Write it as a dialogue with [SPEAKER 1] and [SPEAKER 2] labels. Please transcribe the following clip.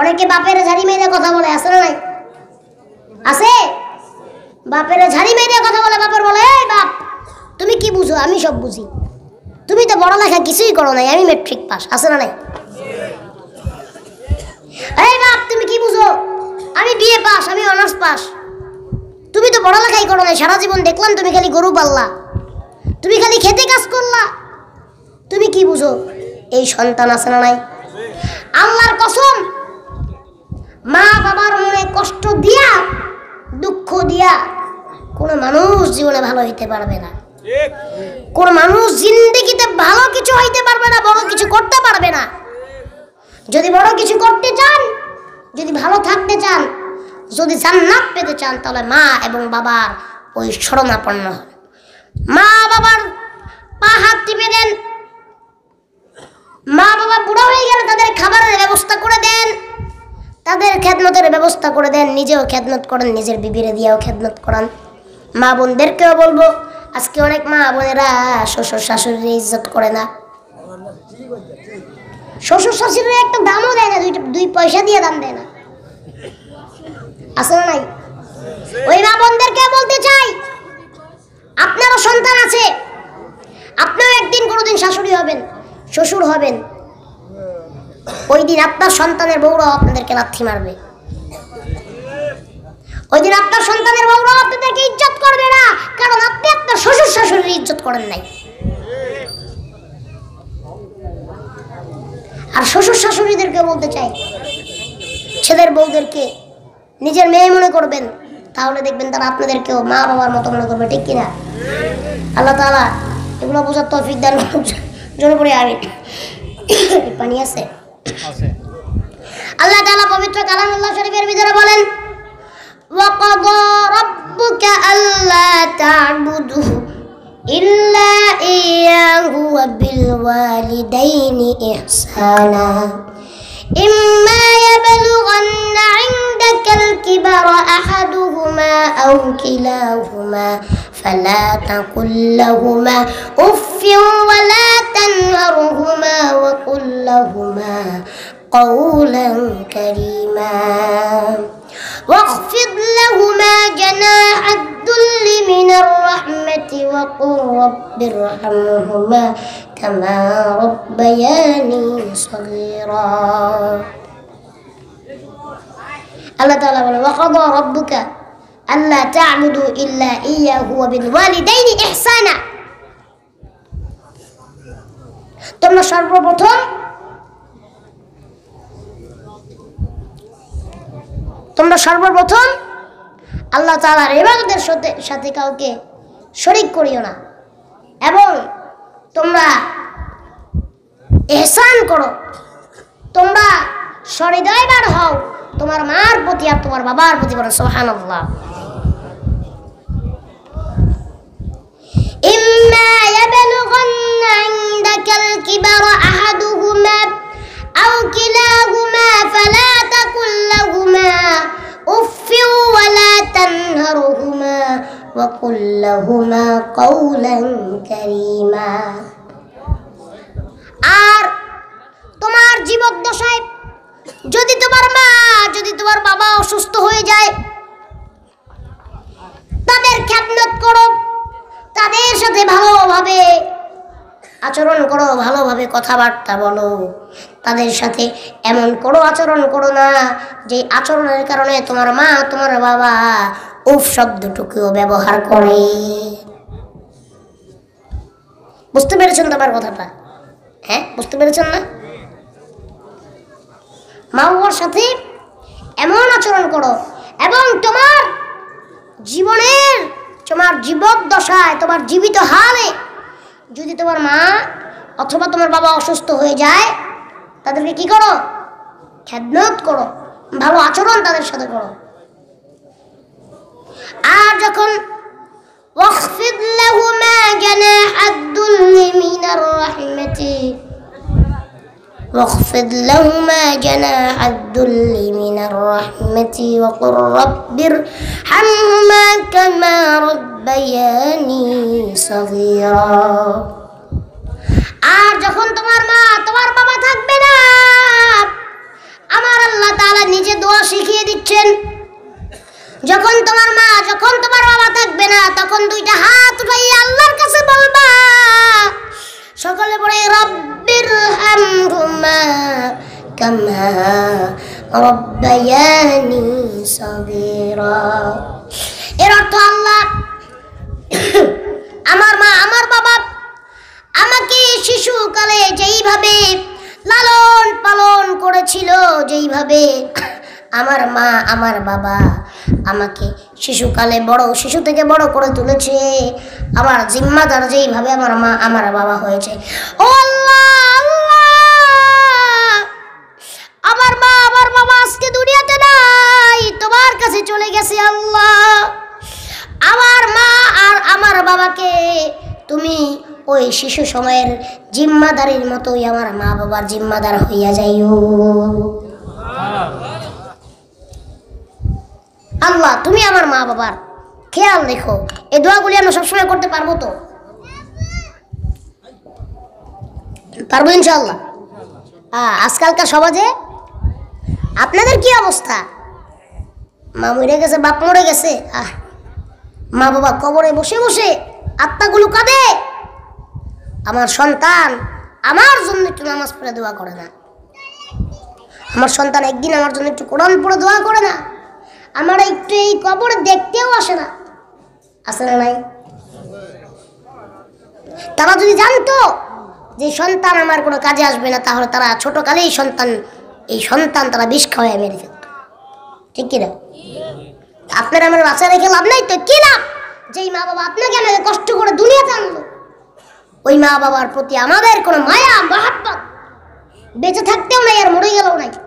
[SPEAKER 1] অনেকে বাপের ঝাড়ি মেয়েদের কথা বলে আছে না নাই আছে বাপের ঝাড়ি মেয়েদের কথা বলে বাপের বলে এই বাপ তুমি কি বুঝো আমি সব বুঝি তুমি তো বড় লেখা কিছুই করো নাই আমি মেট্রিক পাস আছে না নাই এই বাপ তুমি কি বুঝো আমি বিএ পাস আমি অনার্স পাস তুমি তো বড় লেখাই করো নাই সারা জীবন দেখলাম তুমি খালি গরু পাল্লা তুমি খালি খেতে কাজ করলা তুমি কি বুঝো এই সন্তান আছে না নাই আল্লাহর কসম মা বাবার মনে কষ্ট দিয়া দুঃখ দিয়া কোনো মানুষ জীবনে ভালো হইতে পারবে না কোন মানুষ জিন্দিগিতে ভালো কিছু হইতে পারবে না বড় কিছু করতে পারবে না যদি বড় কিছু করতে চান যদি ভালো থাকতে চান যদি জান্নাত পেতে চান তাহলে মা এবং বাবার ওই শরণাপন্ন হন মা বাবার পা হাত টিপে দেন মা বাবা বুড়ো হয়ে গেলে তাদের খাবারের ব্যবস্থা করে দেন তাদের খেদমতের ব্যবস্থা করে দেন নিজেও খেদমত করেন নিজের বিবিরে দিয়েও খেদমত করান মা বোনদেরকেও বলবো আজকে অনেক মা বোনেরা শ্বশুর শাশুড়ির ইজ্জত করে না শ্বশুর শাশুড়ির একটা দামও দেয় না দুইটা দুই পয়সা দিয়ে দাম দেয় না আসলে নাই ওই মা বোনদেরকে বলতে চাই আপনারও সন্তান আছে আপনারও একদিন কোনোদিন শাশুড়ি হবেন শ্বশুর হবেন ওই দিন আপনার সন্তানের বউরাও আপনাদেরকে লাথি মারবে ওই দিন আপনার সন্তানের বউরাও আপনাদেরকে ইজ্জত করবে না কারণ আপনি আপনার শ্বশুর শাশুড়ির ইজ্জত করেন নাই আর শ্বশুর শাশুড়িদেরকে বলতে চাই ছেলের বউদেরকে নিজের মেয়ে মনে করবেন তাহলে দেখবেন তারা আপনাদেরকেও মা বাবার মতো মনে করবে ঠিক কিনা আল্লাহ তালা এগুলো বোঝার তো দান জন্য পড়ে আমি পানি আছে تعالى আল্লাহ তাআলা পবিত্র الله শরীফের ভিতরে বলেন وَقَضَى رَبُّكَ أَلَّا تعبده إِلَّا إِيَّاهُ وَبِالْوَالِدَيْنِ إِحْسَانًا إِمَّا يَبْلُغَنَّ عِندَكَ الْكِبَرَ أَحَدُهُمَا أَوْ كِلَاهُمَا فَلَا تَقُل لَّهُمَا أُفٍّ وَلَا تَنْهَرْهُمَا وَقُل لهما قولا كريما واخفض لهما جناح الذل من الرحمة وقل رب ارحمهما كما ربياني صغيرا الله تعالى وقضى ربك ألا تعبدوا إلا إياه وبالوالدين إحسانا ثم شربتهم তোমরা সর্বপ্রথম আল্লাহ তালার এবাদতের সাথে সাথে কাউকে শরিক করিও না এবং তোমরা এহসান করো তোমরা সরিদয়বার হও তোমার মার প্রতি আর তোমার বাবার প্রতি বলেন সোহান আল্লাহ إما يبلغن عندك الكبر أحدهما أو كلاهما কৌলং করিমা আর তোমার জীবক দশায় যদি তোমার মা যদি তোমার বাবা অসুস্থ হয়ে যায় তাদের খ্যাতনত করো তাদের সাথে ভালোভাবে আচরণ করো ভালোভাবে কথাবার্তা বলো তাদের সাথে এমন করো আচরণ করো না যে আচরণের কারণে তোমার মা তোমার বাবা উফ শব্দটুকুও ব্যবহার করে বুঝতে পেরেছেন তোমার কথাটা হ্যাঁ বুঝতে পেরেছেন না মা বাবার সাথে এমন আচরণ করো এবং তোমার জীবনের তোমার জীবদ্দশায় তোমার জীবিত হালে যদি তোমার মা অথবা তোমার বাবা অসুস্থ হয়ে যায় তাদেরকে কি করো খেদমত করো ভালো আচরণ তাদের সাথে করো আর যখন عن رحمتي واخفض لهما جناح الذل من الرحمة وقل رب ارحمهما كما ربياني صغيرا আর যখন তোমার মা তোমার বাবা থাকবে না আমার আল্লাহ তাআলা নিজে দোয়া শিখিয়ে দিচ্ছেন যখন তোমার মা যখন তোমার বাবা থাকবে না তখন দুইটা হাত উঠাইয়া আল্লাহর কাছে বলবা সকালে পড়ে রব্বির হামহুমা কামা রব্বায়ানি সগীরা এর অর্থ আল্লাহ আমার মা আমার বাবা আমাকে শিশুকালে যেইভাবে লালন পালন করেছিল যেইভাবে আমার মা আমার বাবা আমাকে শিশুকালে বড় শিশু থেকে বড় করে তুলেছে আমার জিম্মাদার যেইভাবে আমার মা আমার বাবা হয়েছে ও আমার মা আমার বাবা আজকে দুনিয়াতে নাই তোমার কাছে চলে গেছে আল্লাহ আমার মা আর আমার বাবাকে তুমি ওই শিশু সময়ের জিম্মাদারির মতোই আমার মা বাবার জিম্মাদার হইয়া যাইও আল্লাহ তুমি আমার মা বাবার খেয়াল দেখো এই দোয়াগুলি আমরা সবসময় করতে পারবো তো পারবো ইনশাল্লাহ হ্যাঁ আজকালকার সমাজে আপনাদের কি অবস্থা মা মরে গেছে বাপ মরে গেছে আহ মা বাবা কবরে বসে বসে আত্মাগুলো কাঁদে আমার সন্তান আমার জন্য একটু নামাজ পড়ে দোয়া করে না আমার সন্তান একদিন আমার জন্য একটু কোরআন পড়ে দোয়া করে না আমার একটু এই কবর দেখতেও আসে না আসে না নাই তারা যদি জানতো যে সন্তান আমার কোনো কাজে আসবে না তাহলে তারা ছোটোকালেই সন্তান এই সন্তান তারা বিষ খাওয়ায় মেরে ফেলত ঠিক কিনা আপনার আমার বাচ্চা রেখে লাভ নাই তো কী লাভ যেই মা বাবা আপনাকে আমাকে কষ্ট করে দুনিয়াতে আনলো ওই মা বাবার প্রতি আমাদের কোনো মায়া মহাব্বত বেঁচে থাকতেও নাই আর মরে গেলেও নাই